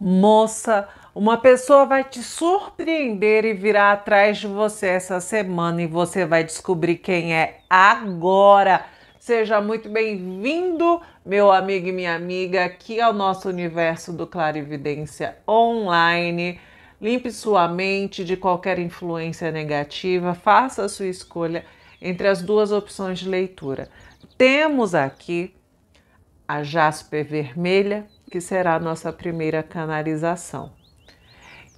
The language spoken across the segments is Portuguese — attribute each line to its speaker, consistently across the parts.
Speaker 1: moça, uma pessoa vai te surpreender e virá atrás de você essa semana e você vai descobrir quem é agora. Seja muito bem-vindo, meu amigo e minha amiga, aqui ao nosso universo do Clarividência Online. Limpe sua mente de qualquer influência negativa, faça a sua escolha entre as duas opções de leitura. Temos aqui a jaspe vermelha que será a nossa primeira canalização,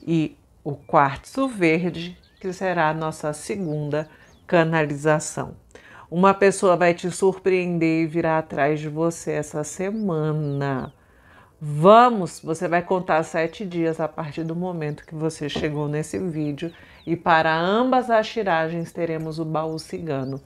Speaker 1: e o quartzo verde, que será a nossa segunda canalização. Uma pessoa vai te surpreender e virá atrás de você essa semana. Vamos! Você vai contar sete dias a partir do momento que você chegou nesse vídeo. E para ambas as tiragens teremos o baú cigano.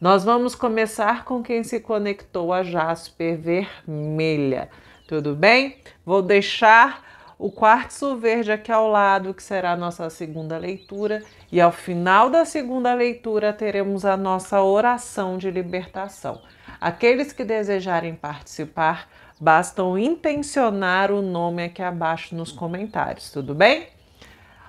Speaker 1: Nós vamos começar com quem se conectou a Jasper Vermelha. Tudo bem? Vou deixar o quartzo verde aqui ao lado, que será a nossa segunda leitura, e ao final da segunda leitura teremos a nossa oração de libertação. Aqueles que desejarem participar, bastam intencionar o nome aqui abaixo nos comentários, tudo bem?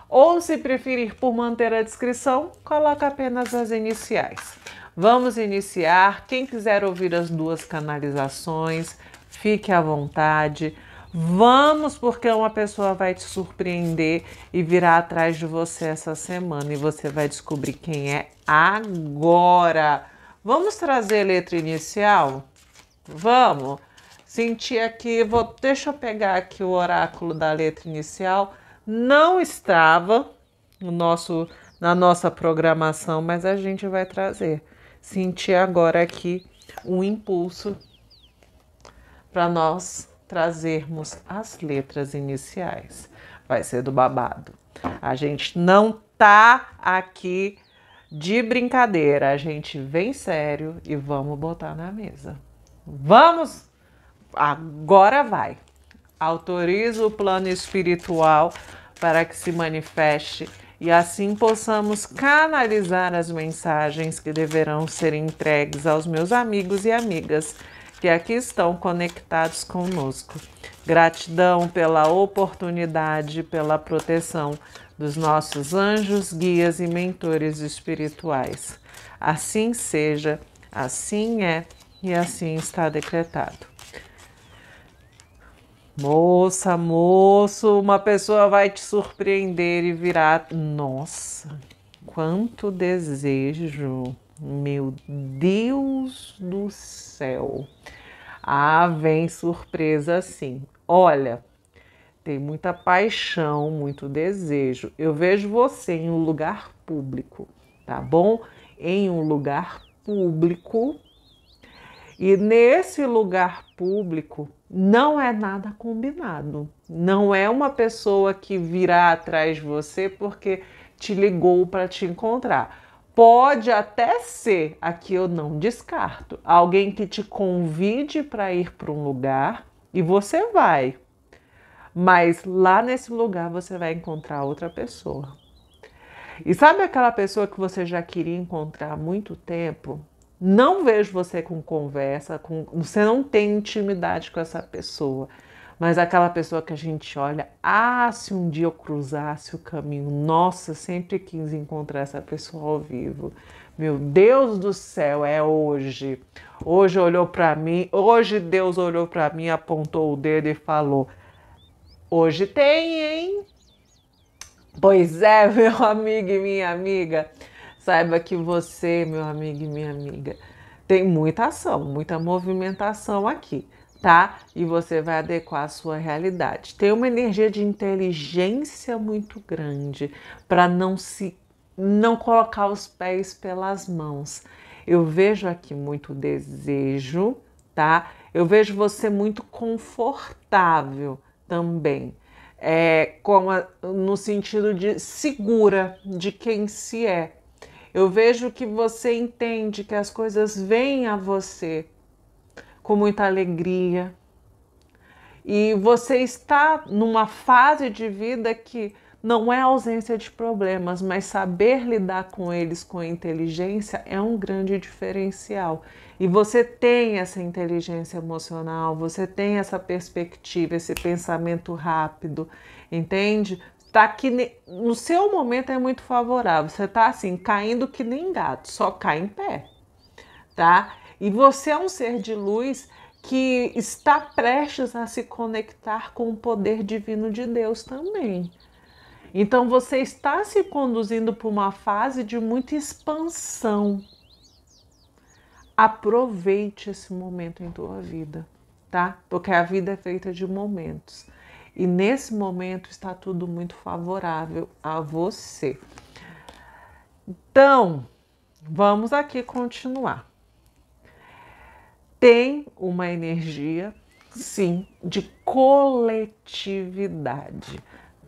Speaker 1: Ou se preferir por manter a descrição, coloca apenas as iniciais. Vamos iniciar. Quem quiser ouvir as duas canalizações, fique à vontade. Vamos, porque uma pessoa vai te surpreender e virá atrás de você essa semana e você vai descobrir quem é agora. Vamos trazer a letra inicial? Vamos sentir aqui, vou, deixa eu pegar aqui o oráculo da letra inicial. Não estava no nosso, na nossa programação, mas a gente vai trazer. Sentir agora aqui o impulso para nós trazermos as letras iniciais. Vai ser do babado. A gente não tá aqui de brincadeira, a gente vem sério e vamos botar na mesa. Vamos! Agora vai. Autoriza o plano espiritual para que se manifeste e assim possamos canalizar as mensagens que deverão ser entregues aos meus amigos e amigas que aqui estão conectados conosco. Gratidão pela oportunidade, pela proteção dos nossos anjos, guias e mentores espirituais. Assim seja, assim é e assim está decretado. Moça, moço, uma pessoa vai te surpreender e virar Nossa, quanto desejo! Meu Deus do céu! Ah, vem surpresa sim. Olha, tem muita paixão, muito desejo. Eu vejo você em um lugar público, tá bom? Em um lugar público. E nesse lugar público não é nada combinado. Não é uma pessoa que virá atrás de você porque te ligou para te encontrar. Pode até ser, aqui eu não descarto, alguém que te convide para ir para um lugar e você vai. Mas lá nesse lugar você vai encontrar outra pessoa. E sabe aquela pessoa que você já queria encontrar há muito tempo? Não vejo você com conversa, com... você não tem intimidade com essa pessoa mas aquela pessoa que a gente olha, ah, se um dia eu cruzasse o caminho, nossa, sempre quis encontrar essa pessoa ao vivo. Meu Deus do céu, é hoje. Hoje olhou para mim, hoje Deus olhou para mim, apontou o dedo e falou: Hoje tem, hein? Pois é, meu amigo e minha amiga. Saiba que você, meu amigo e minha amiga, tem muita ação, muita movimentação aqui tá? E você vai adequar a sua realidade. Tem uma energia de inteligência muito grande para não se não colocar os pés pelas mãos. Eu vejo aqui muito desejo, tá? Eu vejo você muito confortável também. É, como a, no sentido de segura de quem se é. Eu vejo que você entende que as coisas vêm a você com muita alegria. E você está numa fase de vida que não é ausência de problemas, mas saber lidar com eles com inteligência é um grande diferencial. E você tem essa inteligência emocional, você tem essa perspectiva, esse pensamento rápido, entende? Tá aqui no seu momento é muito favorável. Você tá assim caindo que nem gato, só cai em pé, tá? E você é um ser de luz que está prestes a se conectar com o poder divino de Deus também. Então você está se conduzindo para uma fase de muita expansão. Aproveite esse momento em tua vida, tá? Porque a vida é feita de momentos. E nesse momento está tudo muito favorável a você. Então, vamos aqui continuar tem uma energia, sim, de coletividade,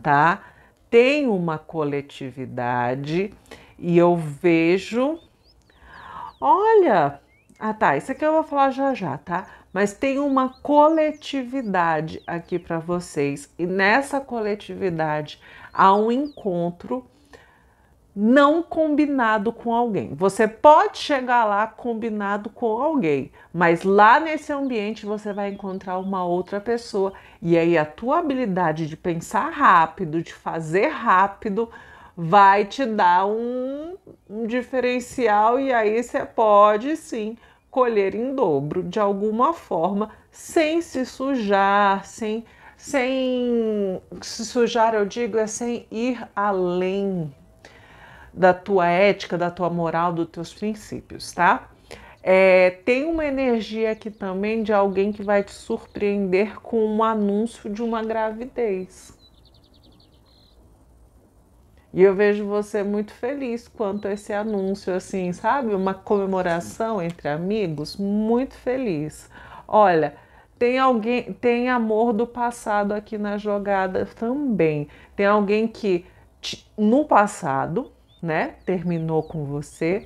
Speaker 1: tá? Tem uma coletividade e eu vejo. Olha, ah tá, isso aqui eu vou falar já já, tá? Mas tem uma coletividade aqui para vocês e nessa coletividade há um encontro não combinado com alguém. Você pode chegar lá combinado com alguém, mas lá nesse ambiente você vai encontrar uma outra pessoa e aí a tua habilidade de pensar rápido, de fazer rápido, vai te dar um, um diferencial e aí você pode sim colher em dobro de alguma forma, sem se sujar, sem sem se sujar, eu digo, é sem ir além da tua ética, da tua moral, dos teus princípios, tá? É, tem uma energia aqui também de alguém que vai te surpreender com um anúncio de uma gravidez. E eu vejo você muito feliz quanto a esse anúncio, assim, sabe? Uma comemoração entre amigos, muito feliz. Olha, tem alguém, tem amor do passado aqui na jogada também. Tem alguém que no passado né? Terminou com você,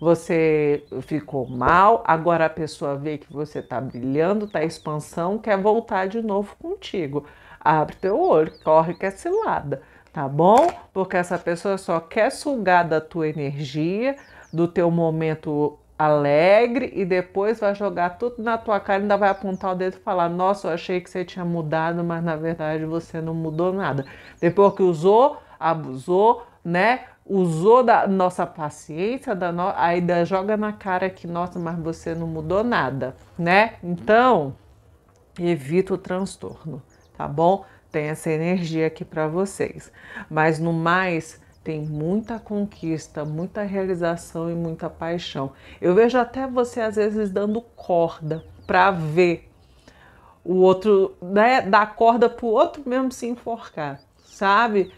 Speaker 1: você ficou mal, agora a pessoa vê que você tá brilhando, tá expansão, quer voltar de novo contigo. Abre teu olho, corre que é cilada, tá bom? Porque essa pessoa só quer sugar da tua energia, do teu momento alegre e depois vai jogar tudo na tua cara, ainda vai apontar o dedo e falar: Nossa, eu achei que você tinha mudado, mas na verdade você não mudou nada. Depois que usou, abusou, né? usou da nossa paciência, da no... ainda joga na cara que, nossa, mas você não mudou nada, né? Então, evita o transtorno, tá bom? Tem essa energia aqui para vocês. Mas no mais, tem muita conquista, muita realização e muita paixão. Eu vejo até você às vezes dando corda para ver o outro, né, dar corda pro outro mesmo se enforcar, sabe?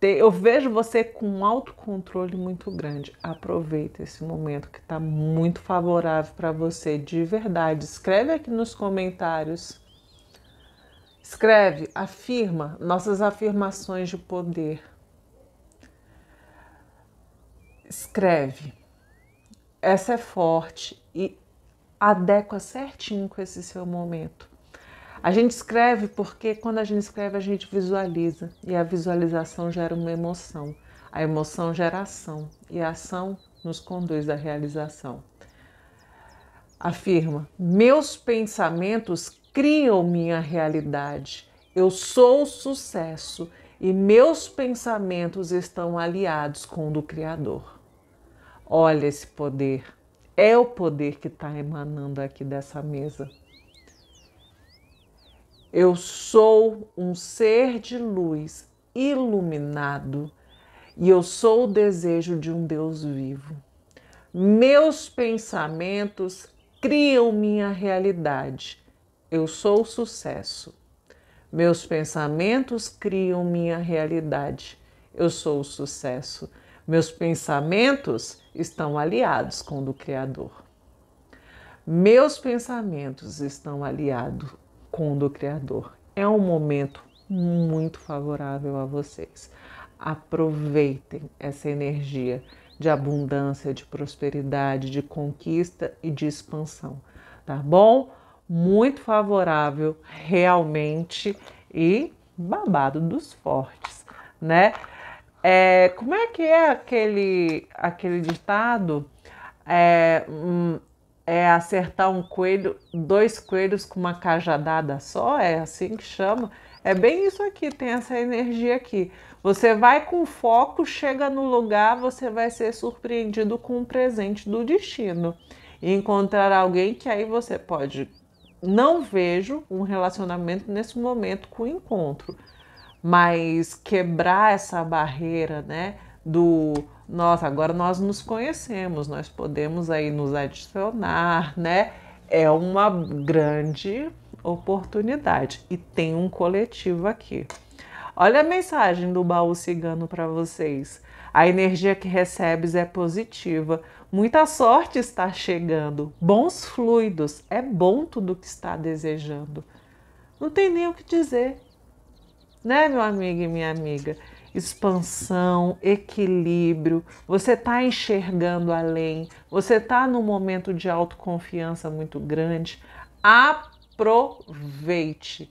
Speaker 1: ter, eu vejo você com um autocontrole muito grande. Aproveita esse momento que está muito favorável para você, de verdade. Escreve aqui nos comentários. Escreve, afirma nossas afirmações de poder. Escreve. Essa é forte e adequa certinho com esse seu momento. A gente escreve porque quando a gente escreve a gente visualiza e a visualização gera uma emoção. A emoção gera ação e a ação nos conduz à realização. Afirma: meus pensamentos criam minha realidade. Eu sou sucesso e meus pensamentos estão aliados com o do Criador. Olha esse poder. É o poder que está emanando aqui dessa mesa. Eu sou um ser de luz iluminado e eu sou o desejo de um Deus vivo. Meus pensamentos criam minha realidade. Eu sou o sucesso. Meus pensamentos criam minha realidade. Eu sou o sucesso. Meus pensamentos estão aliados com o do Criador. Meus pensamentos estão aliados com o do Criador. É um momento muito favorável a vocês. Aproveitem essa energia de abundância, de prosperidade, de conquista e de expansão, tá bom? Muito favorável realmente e babado dos fortes, né? É, como é que é aquele, aquele ditado? É, hum, é acertar um coelho, dois coelhos com uma cajadada só, é assim que chama. É bem isso aqui, tem essa energia aqui. Você vai com foco, chega no lugar, você vai ser surpreendido com um presente do destino. E encontrar alguém que aí você pode. Não vejo um relacionamento nesse momento com o encontro, mas quebrar essa barreira, né? do nós agora nós nos conhecemos, nós podemos aí nos adicionar, né? É uma grande oportunidade e tem um coletivo aqui. Olha a mensagem do baú cigano para vocês. A energia que recebes é positiva. Muita sorte está chegando. Bons fluidos. É bom tudo que está desejando. Não tem nem o que dizer. Né, meu amigo e minha amiga? expansão, equilíbrio, você está enxergando além, você está num momento de autoconfiança muito grande. Aproveite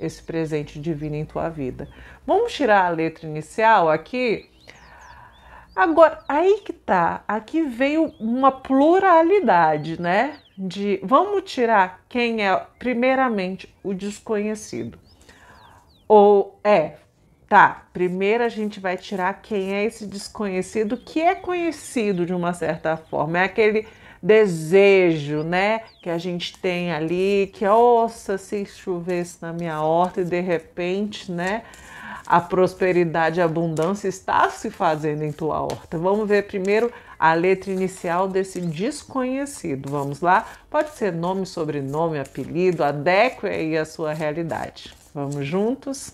Speaker 1: esse presente divino em tua vida. Vamos tirar a letra inicial aqui. Agora, aí que tá, aqui veio uma pluralidade, né? De vamos tirar quem é primeiramente o desconhecido. Ou é Tá, primeiro a gente vai tirar quem é esse desconhecido que é conhecido de uma certa forma. É aquele desejo, né, que a gente tem ali, que ouça se chovesse na minha horta e de repente, né, a prosperidade e a abundância está se fazendo em tua horta. Vamos ver primeiro a letra inicial desse desconhecido. Vamos lá? Pode ser nome, sobrenome, apelido, adeque aí a sua realidade. Vamos juntos?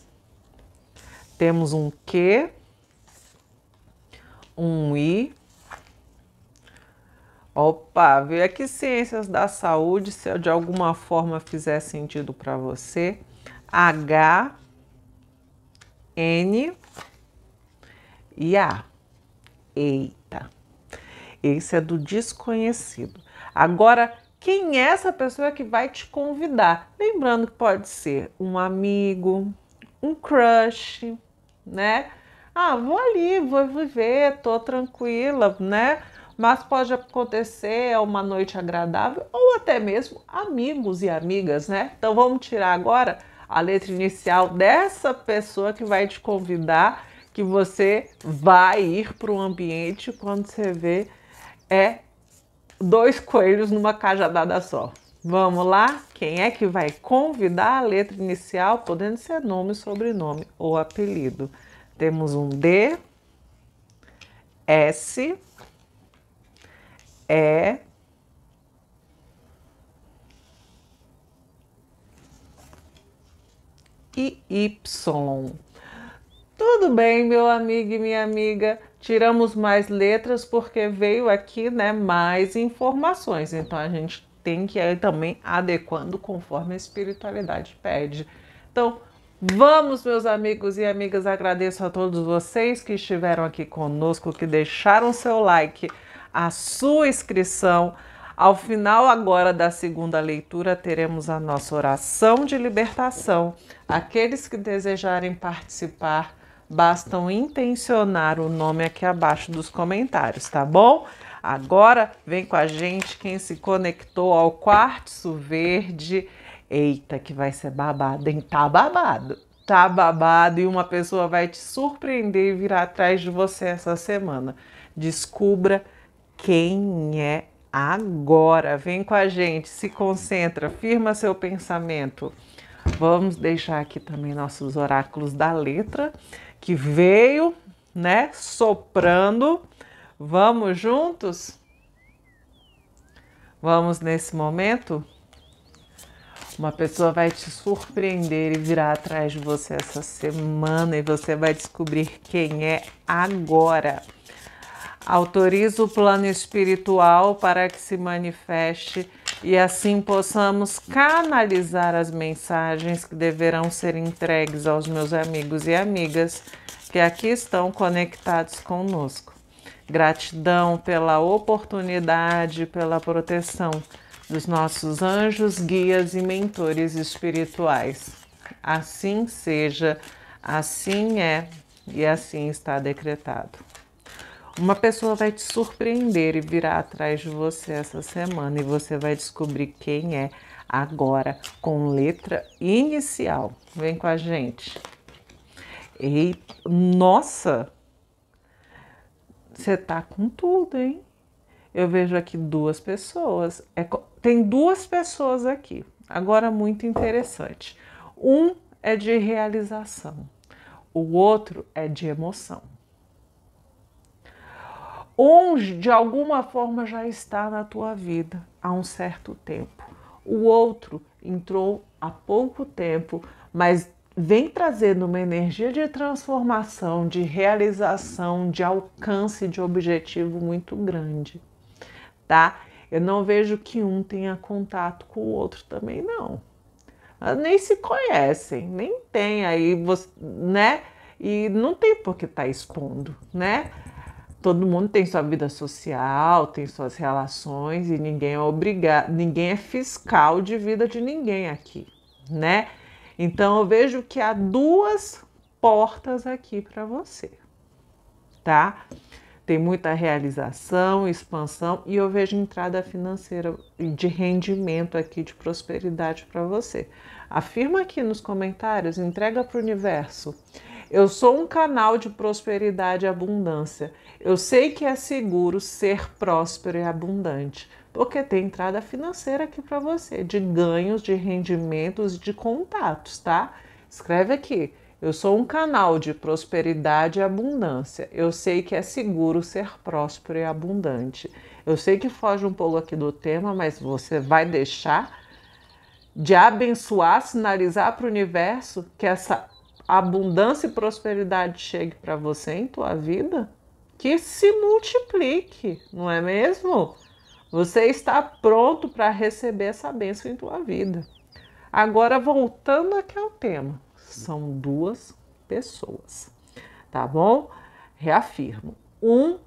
Speaker 1: Temos um Q, um I. Opa, ver que ciências da saúde, se de alguma forma fizer sentido para você. H, N e A. Eita, esse é do desconhecido. Agora, quem é essa pessoa que vai te convidar? Lembrando que pode ser um amigo, um crush, né? Ah, vou ali, vou viver, tô tranquila, né? Mas pode acontecer é uma noite agradável ou até mesmo amigos e amigas, né? Então vamos tirar agora a letra inicial dessa pessoa que vai te convidar, que você vai ir para um ambiente quando você vê é dois coelhos numa cajadada só. Vamos lá? Quem é que vai convidar a letra inicial, podendo ser nome, sobrenome ou apelido? Temos um D, S, E, e Y. Tudo bem, meu amigo e minha amiga. Tiramos mais letras porque veio aqui, né, mais informações. Então a gente tem que ir também adequando conforme a espiritualidade pede. Então, vamos, meus amigos e amigas, agradeço a todos vocês que estiveram aqui conosco, que deixaram seu like, a sua inscrição. Ao final agora da segunda leitura, teremos a nossa oração de libertação. Aqueles que desejarem participar, bastam intencionar o nome aqui abaixo dos comentários, tá bom? Agora vem com a gente quem se conectou ao quartzo verde. Eita, que vai ser babado, hein? Tá babado. Tá babado e uma pessoa vai te surpreender e virar atrás de você essa semana. Descubra quem é agora. Vem com a gente, se concentra, firma seu pensamento. Vamos deixar aqui também nossos oráculos da letra, que veio, né, soprando Vamos juntos? Vamos nesse momento? Uma pessoa vai te surpreender e virá atrás de você essa semana e você vai descobrir quem é agora. Autorizo o plano espiritual para que se manifeste e assim possamos canalizar as mensagens que deverão ser entregues aos meus amigos e amigas que aqui estão conectados conosco. Gratidão pela oportunidade, pela proteção dos nossos anjos, guias e mentores espirituais. Assim seja, assim é e assim está decretado. Uma pessoa vai te surpreender e virá atrás de você essa semana e você vai descobrir quem é agora com letra inicial. Vem com a gente. E nossa, você tá com tudo, hein? Eu vejo aqui duas pessoas. É, tem duas pessoas aqui. Agora, muito interessante. Um é de realização, o outro é de emoção. Um, de alguma forma, já está na tua vida há um certo tempo. O outro entrou há pouco tempo, mas vem trazendo uma energia de transformação, de realização, de alcance de objetivo muito grande, tá? Eu não vejo que um tenha contato com o outro também não. Ah, nem se conhecem, nem tem aí, você, né? E não tem por que estar tá expondo, né? Todo mundo tem sua vida social, tem suas relações e ninguém é obrigado, ninguém é fiscal de vida de ninguém aqui, né? Então eu vejo que há duas portas aqui para você, tá? Tem muita realização, expansão e eu vejo entrada financeira de rendimento aqui de prosperidade para você. Afirma aqui nos comentários, entrega para o universo. Eu sou um canal de prosperidade e abundância. Eu sei que é seguro ser próspero e abundante porque tem entrada financeira aqui para você, de ganhos, de rendimentos e de contatos, tá? Escreve aqui. Eu sou um canal de prosperidade e abundância. Eu sei que é seguro ser próspero e abundante. Eu sei que foge um pouco aqui do tema, mas você vai deixar de abençoar, sinalizar para o universo que essa abundância e prosperidade chegue para você em tua vida? Que se multiplique, não é mesmo? Você está pronto para receber essa bênção em tua vida. Agora, voltando aqui ao tema, são duas pessoas, tá bom? Reafirmo. Um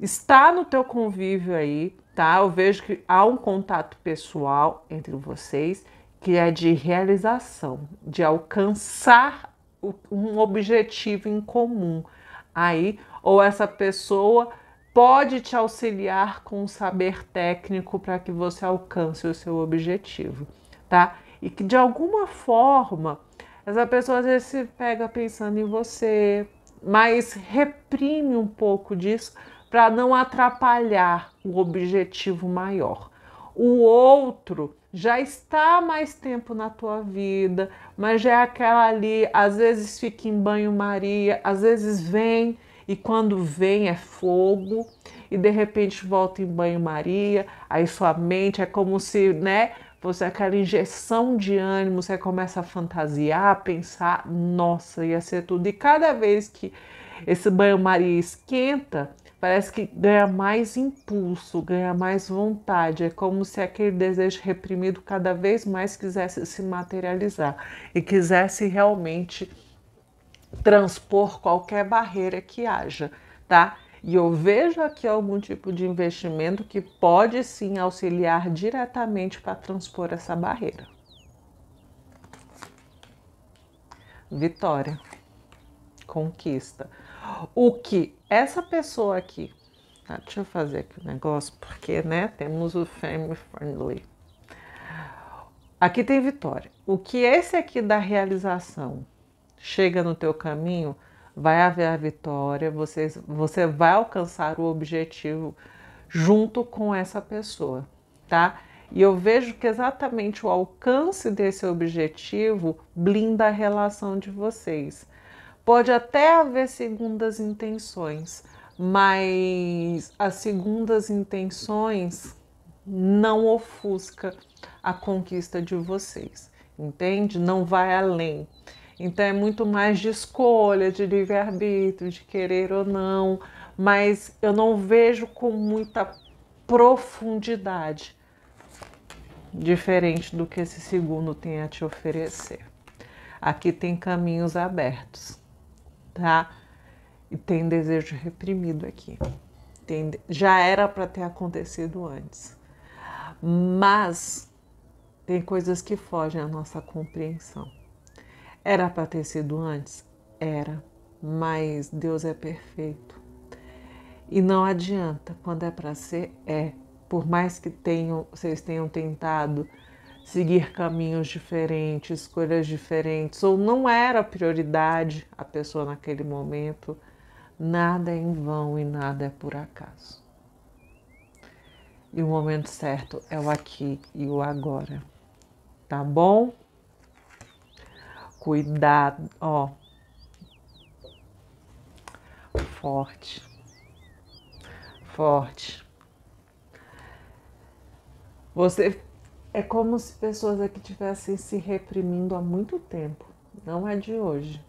Speaker 1: está no teu convívio aí, tá? Eu vejo que há um contato pessoal entre vocês que é de realização, de alcançar um objetivo em comum aí, ou essa pessoa pode te auxiliar com um saber técnico para que você alcance o seu objetivo, tá? E que de alguma forma essa pessoa às vezes se pega pensando em você, mas reprime um pouco disso para não atrapalhar o objetivo maior. O outro já está mais tempo na tua vida, mas já é aquela ali, às vezes fica em banho-maria, às vezes vem e quando vem é fogo e de repente volta em banho-maria, aí sua mente é como se, né, você aquela injeção de ânimo, você começa a fantasiar, a pensar, nossa, ia ser tudo. E cada vez que esse banho-maria esquenta, parece que ganha mais impulso, ganha mais vontade. É como se aquele desejo reprimido cada vez mais quisesse se materializar e quisesse realmente transpor qualquer barreira que haja, tá? E eu vejo aqui algum tipo de investimento que pode sim auxiliar diretamente para transpor essa barreira. Vitória, conquista. O que essa pessoa aqui, tá? deixa eu fazer aqui o um negócio, porque né, temos o Family Friendly. Aqui tem vitória. O que esse aqui da realização chega no teu caminho, vai haver a vitória, você, você vai alcançar o objetivo junto com essa pessoa, tá? E eu vejo que exatamente o alcance desse objetivo blinda a relação de vocês. Pode até haver segundas intenções, mas as segundas intenções não ofusca a conquista de vocês, entende? Não vai além, então é muito mais de escolha, de livre-arbítrio, de querer ou não, mas eu não vejo com muita profundidade, diferente do que esse segundo tem a te oferecer. Aqui tem caminhos abertos, tá? E tem desejo reprimido aqui. Tem, já era para ter acontecido antes, mas tem coisas que fogem à nossa compreensão. Era para ter sido antes? Era, mas Deus é perfeito. E não adianta, quando é para ser, é. Por mais que tenham, vocês tenham tentado seguir caminhos diferentes, escolhas diferentes, ou não era prioridade a pessoa naquele momento, nada é em vão e nada é por acaso. E o momento certo é o aqui e o agora. Tá bom? Cuidado, ó. Forte. Forte. Você é como se pessoas aqui tivessem se reprimindo há muito tempo, não é de hoje.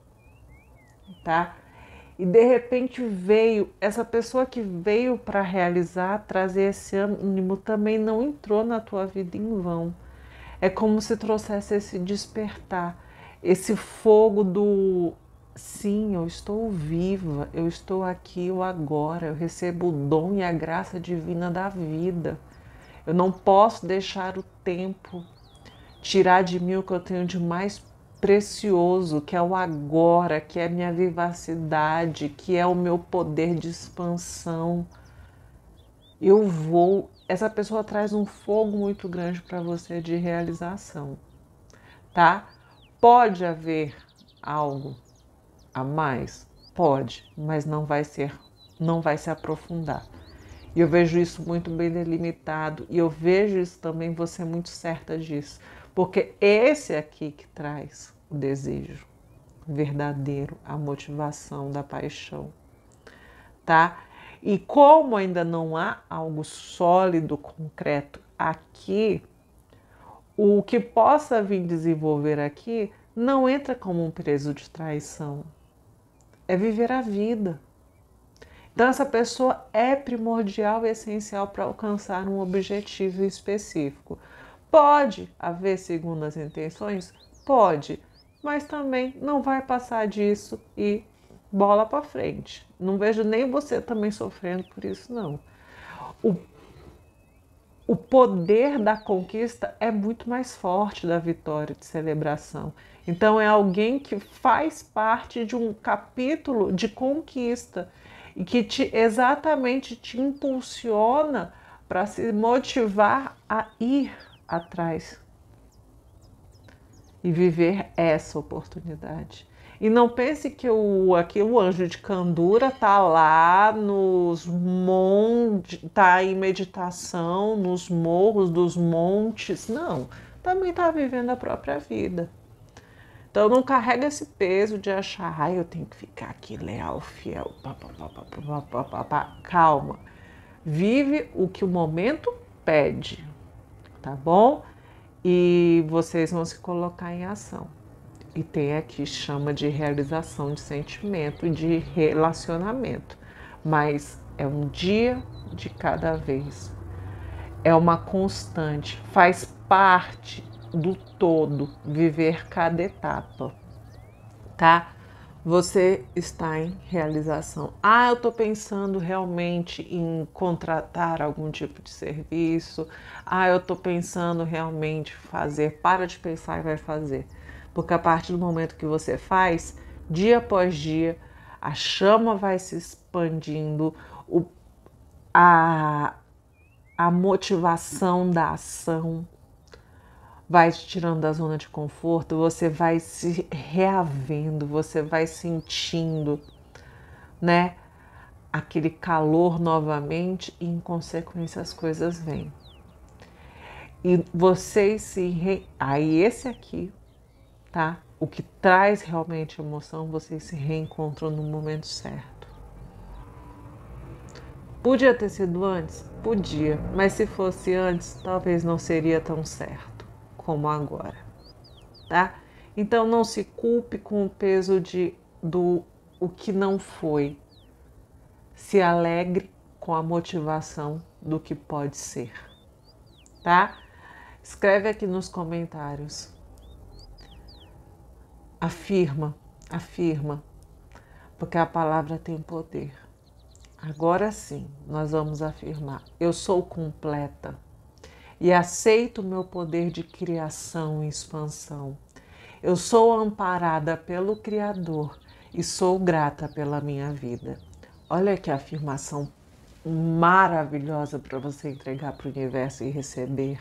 Speaker 1: Tá? E de repente veio, essa pessoa que veio para realizar, trazer esse ânimo também não entrou na tua vida em vão. É como se trouxesse esse despertar esse fogo do sim, eu estou viva, eu estou aqui, eu agora, eu recebo o dom e a graça divina da vida. Eu não posso deixar o tempo tirar de mim o que eu tenho de mais precioso, que é o agora, que é a minha vivacidade, que é o meu poder de expansão. Eu vou. Essa pessoa traz um fogo muito grande para você de realização, tá? Pode haver algo a mais? Pode, mas não vai ser, não vai se aprofundar. E eu vejo isso muito bem delimitado e eu vejo isso também você é muito certa disso, porque esse aqui que traz o desejo verdadeiro, a motivação da paixão, tá? E como ainda não há algo sólido, concreto aqui, o que possa vir desenvolver aqui não entra como um preso de traição. É viver a vida. Então, essa pessoa é primordial e essencial para alcançar um objetivo específico. Pode haver segundas intenções? Pode, mas também não vai passar disso e bola para frente. Não vejo nem você também sofrendo por isso, não. O o poder da conquista é muito mais forte da vitória de celebração. Então é alguém que faz parte de um capítulo de conquista e que te, exatamente te impulsiona para se motivar a ir atrás e viver essa oportunidade. E não pense que o, aqui, o anjo de candura tá lá nos montes, tá em meditação, nos morros dos montes. Não, também tá vivendo a própria vida. Então não carrega esse peso de achar, ai, eu tenho que ficar aqui leal, fiel, pá, pá, pá, calma. Vive o que o momento pede, tá bom? E vocês vão se colocar em ação e tem aqui chama de realização de sentimento e de relacionamento, mas é um dia de cada vez. É uma constante, faz parte do todo viver cada etapa, tá? Você está em realização. Ah, eu estou pensando realmente em contratar algum tipo de serviço. Ah, eu estou pensando realmente fazer. Para de pensar e vai fazer porque a partir do momento que você faz, dia após dia, a chama vai se expandindo, o, a, a motivação da ação vai te tirando da zona de conforto, você vai se reavendo, você vai sentindo, né? Aquele calor novamente e, em consequência, as coisas vêm. E vocês se. Re... Aí, esse aqui tá? O que traz realmente emoção, vocês se reencontram no momento certo. Podia ter sido antes? Podia, mas se fosse antes, talvez não seria tão certo como agora, tá? Então não se culpe com o peso de do o que não foi. Se alegre com a motivação do que pode ser, tá? Escreve aqui nos comentários Afirma, afirma, porque a palavra tem poder. Agora sim, nós vamos afirmar: eu sou completa e aceito o meu poder de criação e expansão. Eu sou amparada pelo Criador e sou grata pela minha vida. Olha que afirmação maravilhosa para você entregar para o universo e receber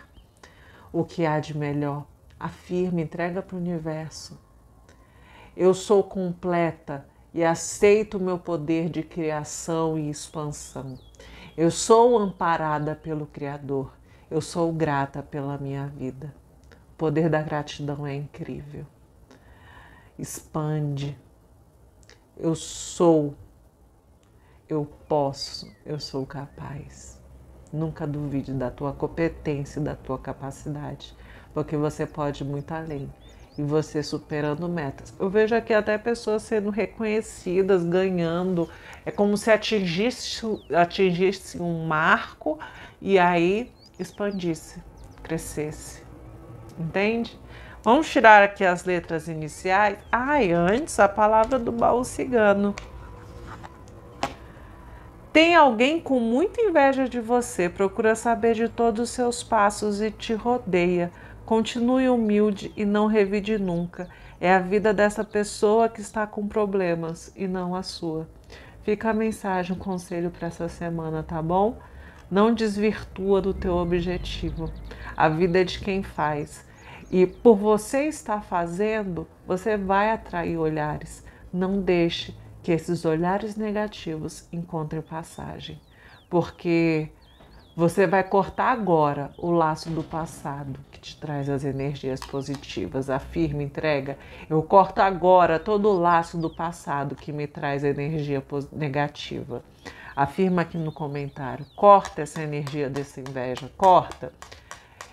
Speaker 1: o que há de melhor. Afirma, entrega para o universo. Eu sou completa e aceito o meu poder de criação e expansão. Eu sou amparada pelo Criador. Eu sou grata pela minha vida. O poder da gratidão é incrível. Expande. Eu sou. Eu posso. Eu sou capaz. Nunca duvide da tua competência e da tua capacidade, porque você pode ir muito além e você superando metas. Eu vejo aqui até pessoas sendo reconhecidas, ganhando. É como se atingisse, atingisse um marco e aí expandisse, crescesse. Entende? Vamos tirar aqui as letras iniciais. Ai, ah, antes a palavra do baú cigano. Tem alguém com muita inveja de você, procura saber de todos os seus passos e te rodeia Continue humilde e não revide nunca. É a vida dessa pessoa que está com problemas e não a sua. Fica a mensagem, o um conselho para essa semana, tá bom? Não desvirtua do teu objetivo. A vida é de quem faz. E por você estar fazendo, você vai atrair olhares. Não deixe que esses olhares negativos encontrem passagem, porque você vai cortar agora o laço do passado que te traz as energias positivas. A firme entrega. Eu corto agora todo o laço do passado que me traz energia negativa. Afirma aqui no comentário. Corta essa energia dessa inveja. Corta.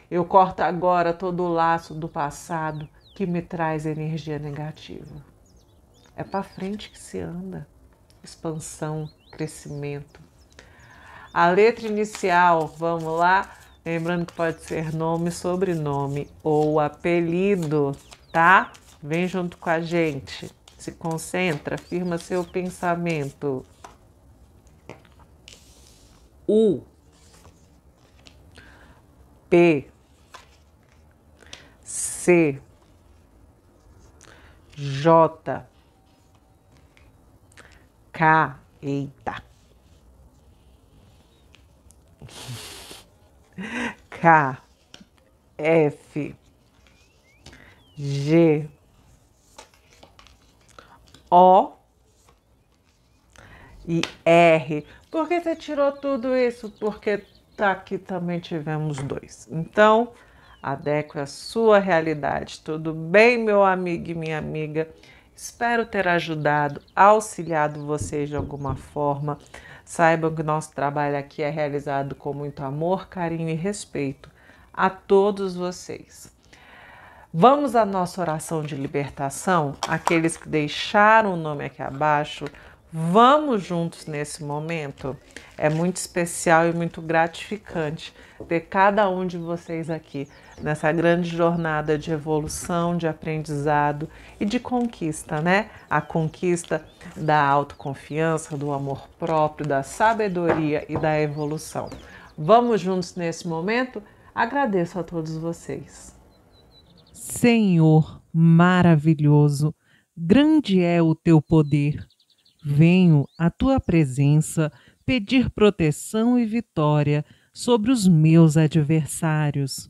Speaker 1: Eu corto agora todo o laço do passado que me traz energia negativa. É para frente que se anda. Expansão, crescimento a letra inicial, vamos lá. Lembrando que pode ser nome, sobrenome ou apelido, tá? Vem junto com a gente. Se concentra, firma seu pensamento. U P C J K eita K, F, G, O e R. Por que você tirou tudo isso? Porque tá aqui também tivemos dois. Então, adeque a sua realidade. Tudo bem, meu amigo e minha amiga? Espero ter ajudado, auxiliado vocês de alguma forma. Saibam que nosso trabalho aqui é realizado com muito amor, carinho e respeito a todos vocês. Vamos à nossa oração de libertação? Aqueles que deixaram o nome aqui abaixo, vamos juntos nesse momento? É muito especial e muito gratificante ter cada um de vocês aqui nessa grande jornada de evolução, de aprendizado e de conquista, né? A conquista da autoconfiança, do amor próprio, da sabedoria e da evolução. Vamos juntos nesse momento? Agradeço a todos vocês. Senhor maravilhoso, grande é o teu poder. Venho à tua presença pedir proteção e vitória sobre os meus adversários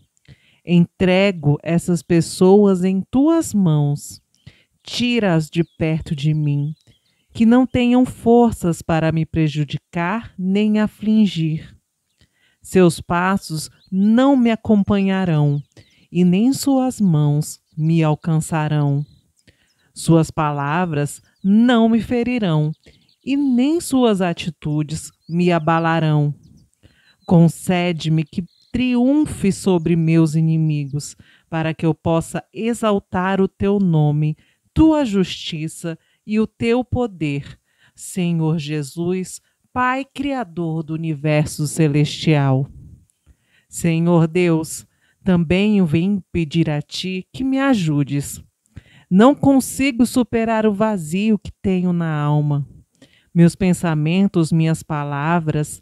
Speaker 1: Entrego essas pessoas em tuas mãos. Tira-as de perto de mim, que não tenham forças para me prejudicar nem afligir. Seus passos não me acompanharão, e nem suas mãos me alcançarão. Suas palavras não me ferirão, e nem suas atitudes me abalarão. Concede-me que triunfe sobre meus inimigos, para que eu possa exaltar o teu nome, tua justiça e o teu poder. Senhor Jesus, Pai Criador do universo celestial. Senhor Deus, também eu vim pedir a Ti que me ajudes. Não consigo superar o vazio que tenho na alma. Meus pensamentos, minhas palavras,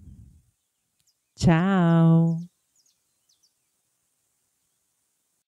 Speaker 1: Tchau!